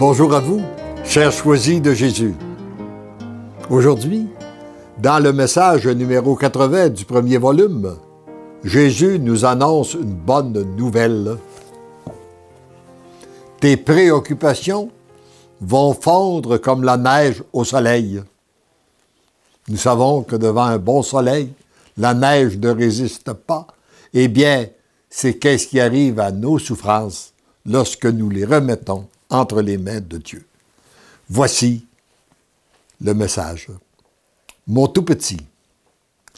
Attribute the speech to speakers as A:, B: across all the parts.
A: Bonjour à vous, chers choisis de Jésus. Aujourd'hui, dans le message numéro 80 du premier volume, Jésus nous annonce une bonne nouvelle. Tes préoccupations vont fondre comme la neige au soleil. Nous savons que devant un bon soleil, la neige ne résiste pas. Eh bien, c'est qu'est-ce qui arrive à nos souffrances lorsque nous les remettons entre les mains de Dieu. Voici le message. Mon tout petit,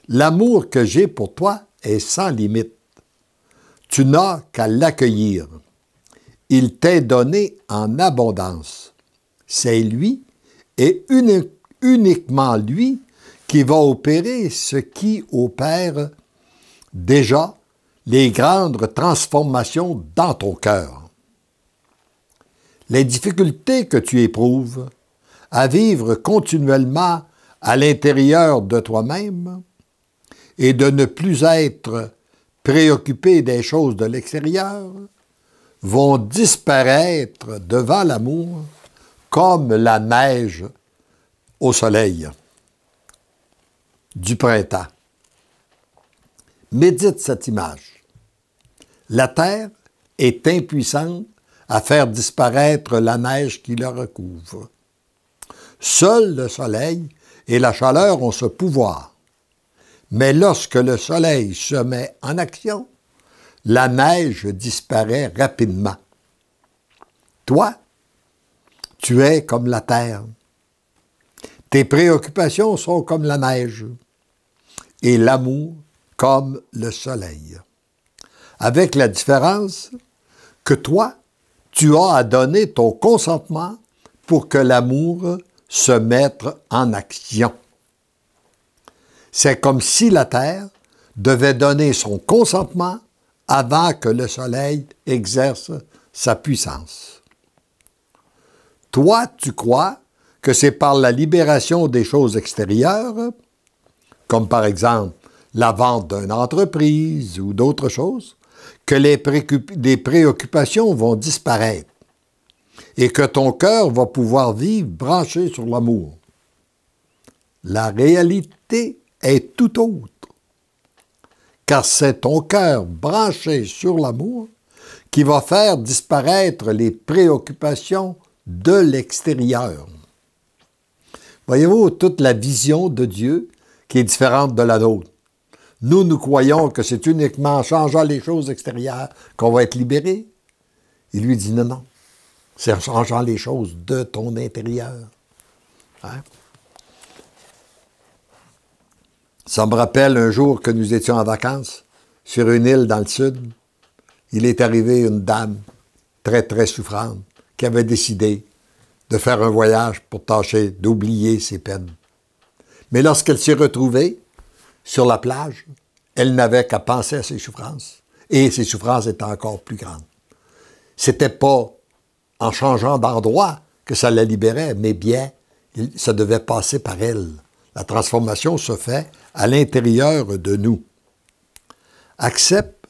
A: l'amour que j'ai pour toi est sans limite. Tu n'as qu'à l'accueillir. Il t'est donné en abondance. C'est lui et uniquement lui qui va opérer ce qui opère déjà les grandes transformations dans ton cœur les difficultés que tu éprouves, à vivre continuellement à l'intérieur de toi-même et de ne plus être préoccupé des choses de l'extérieur, vont disparaître devant l'amour comme la neige au soleil du printemps. Médite cette image. La terre est impuissante à faire disparaître la neige qui la recouvre. Seul le soleil et la chaleur ont ce pouvoir. Mais lorsque le soleil se met en action, la neige disparaît rapidement. Toi, tu es comme la terre. Tes préoccupations sont comme la neige et l'amour comme le soleil. Avec la différence que toi, tu as à donner ton consentement pour que l'amour se mette en action. C'est comme si la Terre devait donner son consentement avant que le Soleil exerce sa puissance. Toi, tu crois que c'est par la libération des choses extérieures, comme par exemple la vente d'une entreprise ou d'autres choses, que les, préoccupations vont disparaître et que ton cœur va pouvoir vivre branché sur l'amour. La réalité est tout autre, car c'est ton cœur branché sur l'amour qui va faire disparaître les préoccupations de l'extérieur. Voyez-vous toute la vision de Dieu qui est différente de la nôtre. Nous, nous croyons que c'est uniquement en changeant les choses extérieures qu'on va être libéré. Il lui dit non, non. C'est en changeant les choses de ton intérieur. Hein? Ça me rappelle un jour que nous étions en vacances sur une île dans le sud. Il est arrivé une dame très, très souffrante qui avait décidé de faire un voyage pour tâcher d'oublier ses peines. Mais lorsqu'elle s'est retrouvée sur la plage, elle n'avait qu'à penser à ses souffrances. Et ses souffrances étaient encore plus grandes. C'était pas en changeant d'endroit que ça la libérait, mais bien, ça devait passer par elle. La transformation se fait à l'intérieur de nous. Accepte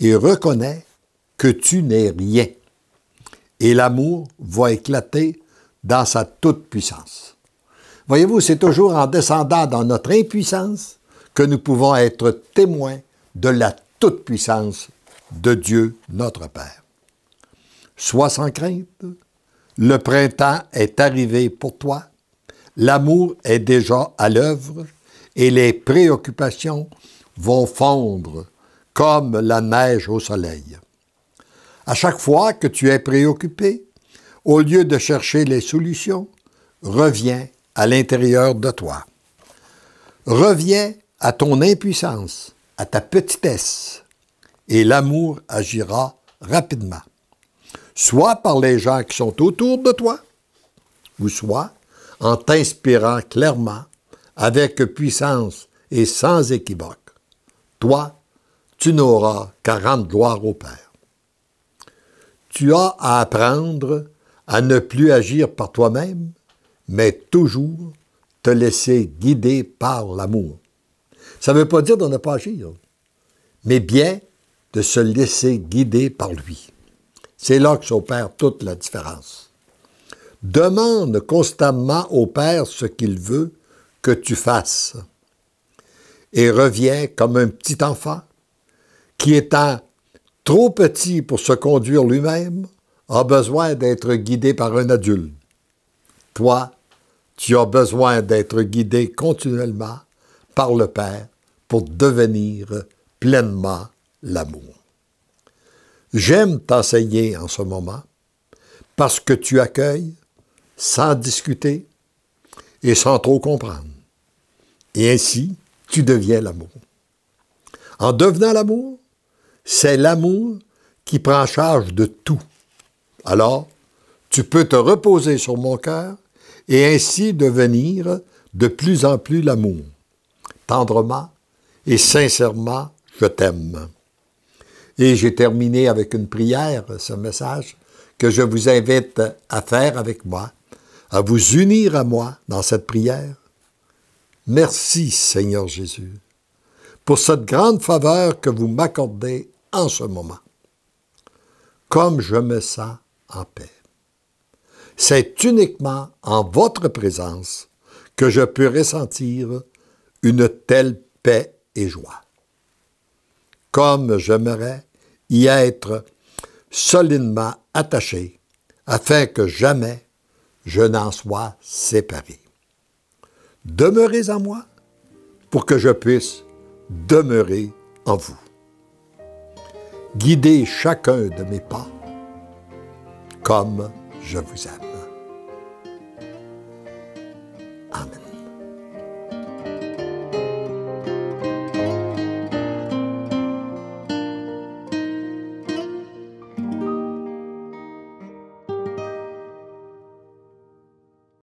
A: et reconnais que tu n'es rien. Et l'amour va éclater dans sa toute puissance. Voyez-vous, c'est toujours en descendant dans notre impuissance que nous pouvons être témoins de la toute-puissance de Dieu notre Père. Sois sans crainte, le printemps est arrivé pour toi, l'amour est déjà à l'œuvre et les préoccupations vont fondre comme la neige au soleil. À chaque fois que tu es préoccupé, au lieu de chercher les solutions, reviens à l'intérieur de toi. Reviens à ton impuissance, à ta petitesse, et l'amour agira rapidement, soit par les gens qui sont autour de toi, ou soit en t'inspirant clairement, avec puissance et sans équivoque. Toi, tu n'auras qu'à rendre gloire au Père. Tu as à apprendre à ne plus agir par toi-même, mais toujours te laisser guider par l'amour. Ça ne veut pas dire de ne pas agir, mais bien de se laisser guider par lui. C'est là que s'opère toute la différence. Demande constamment au Père ce qu'il veut que tu fasses et reviens comme un petit enfant qui étant trop petit pour se conduire lui-même a besoin d'être guidé par un adulte. Toi, tu as besoin d'être guidé continuellement par le Père pour devenir pleinement l'amour. J'aime t'enseigner en ce moment parce que tu accueilles sans discuter et sans trop comprendre. Et ainsi, tu deviens l'amour. En devenant l'amour, c'est l'amour qui prend charge de tout. Alors, tu peux te reposer sur mon cœur et ainsi devenir de plus en plus l'amour tendrement et sincèrement, je t'aime. Et j'ai terminé avec une prière, ce message, que je vous invite à faire avec moi, à vous unir à moi dans cette prière. Merci Seigneur Jésus pour cette grande faveur que vous m'accordez en ce moment. Comme je me sens en paix. C'est uniquement en votre présence que je peux ressentir une telle paix et joie. Comme j'aimerais y être solidement attaché, afin que jamais je n'en sois séparé. Demeurez en moi pour que je puisse demeurer en vous. Guidez chacun de mes pas comme je vous aime.